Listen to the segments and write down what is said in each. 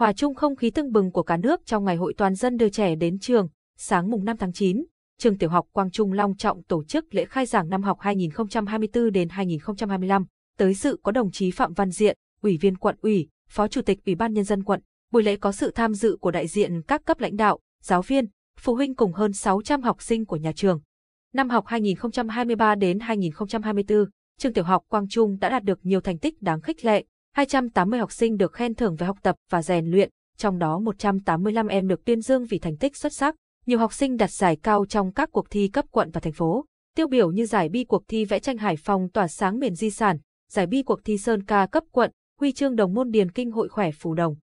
hòa chung không khí tưng bừng của cả nước trong ngày hội toàn dân đưa trẻ đến trường, sáng mùng 5 tháng 9, trường tiểu học Quang Trung long trọng tổ chức lễ khai giảng năm học 2024 đến 2025, tới sự có đồng chí Phạm Văn Diện, Ủy viên quận ủy, Phó Chủ tịch Ủy ban nhân dân quận. Buổi lễ có sự tham dự của đại diện các cấp lãnh đạo, giáo viên, phụ huynh cùng hơn 600 học sinh của nhà trường. Năm học 2023 đến 2024, trường tiểu học Quang Trung đã đạt được nhiều thành tích đáng khích lệ, 280 học sinh được khen thưởng về học tập và rèn luyện, trong đó 185 em được tuyên dương vì thành tích xuất sắc. Nhiều học sinh đạt giải cao trong các cuộc thi cấp quận và thành phố, tiêu biểu như giải bi cuộc thi vẽ tranh Hải Phòng tỏa sáng miền di sản, giải bi cuộc thi Sơn ca cấp quận, huy chương đồng môn điền kinh hội khỏe phù đồng.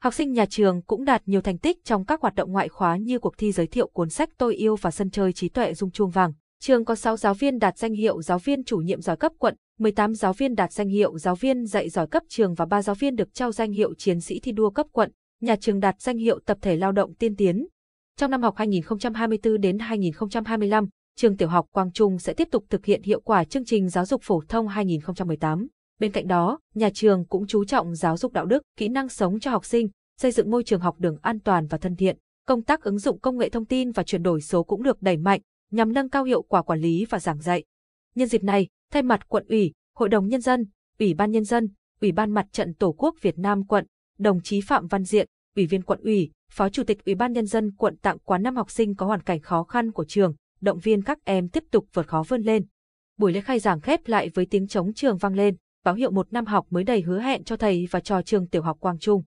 Học sinh nhà trường cũng đạt nhiều thành tích trong các hoạt động ngoại khóa như cuộc thi giới thiệu cuốn sách Tôi yêu và sân chơi trí tuệ dung chuông vàng. Trường có 6 giáo viên đạt danh hiệu giáo viên chủ nhiệm giỏi cấp quận, 18 giáo viên đạt danh hiệu giáo viên dạy giỏi cấp trường và 3 giáo viên được trao danh hiệu chiến sĩ thi đua cấp quận. Nhà trường đạt danh hiệu tập thể lao động tiên tiến. Trong năm học 2024 đến 2025, trường tiểu học Quang Trung sẽ tiếp tục thực hiện hiệu quả chương trình giáo dục phổ thông 2018. Bên cạnh đó, nhà trường cũng chú trọng giáo dục đạo đức, kỹ năng sống cho học sinh, xây dựng môi trường học đường an toàn và thân thiện. Công tác ứng dụng công nghệ thông tin và chuyển đổi số cũng được đẩy mạnh, nhằm nâng cao hiệu quả quản lý và giảng dạy. Nhân dịp này, thay mặt quận ủy, Hội đồng Nhân dân, Ủy ban Nhân dân, Ủy ban Mặt trận Tổ quốc Việt Nam quận, đồng chí Phạm Văn Diện, Ủy viên quận ủy, Phó Chủ tịch Ủy ban Nhân dân quận tặng quà năm học sinh có hoàn cảnh khó khăn của trường, động viên các em tiếp tục vượt khó vươn lên. Buổi lễ khai giảng khép lại với tiếng trống trường vang lên, báo hiệu một năm học mới đầy hứa hẹn cho thầy và trò trường tiểu học Quang Trung.